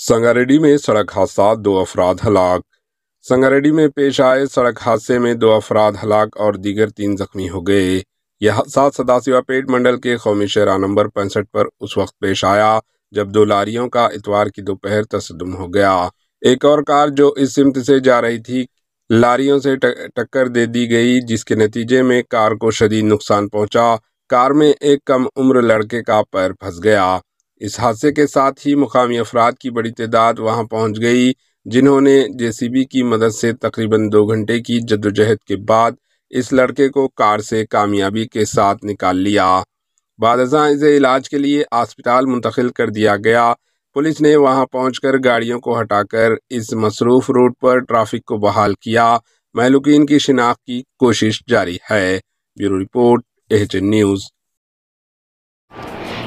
संगारेडी में सड़क हादसा दो अफराद हलाक संगारेडी में पेश आए सड़क हादसे में दो अफराद हलाक और दीगर तीन जख्मी हो गए यह हादसा पेट मंडल के कौमी शहरा नंबर पैंसठ पर उस वक्त पेश आया जब दो लारियों का इतवार की दोपहर तस्दम हो गया एक और कार जो इस सिमत से जा रही थी लारियों से टक्कर दे दी गई जिसके नतीजे में कार को शदीद नुकसान पहुंचा कार में एक कम उम्र लड़के का पैर फंस गया इस हादसे के साथ ही मुकामी अफराद की बड़ी तादाद वहां पहुंच गई जिन्होंने जेसीबी की मदद से तकरीबन दो घंटे की जद्दोजहद के बाद इस लड़के को कार से कामयाबी के साथ निकाल लिया बाद इसे इलाज के लिए अस्पताल मुंतकिल कर दिया गया पुलिस ने वहां पहुंचकर गाड़ियों को हटाकर इस मसरूफ रूट पर ट्रैफिक को बहाल किया महलुकिन की शिनाख्त की कोशिश जारी है ब्यूरो रिपोर्ट एच न्यूज़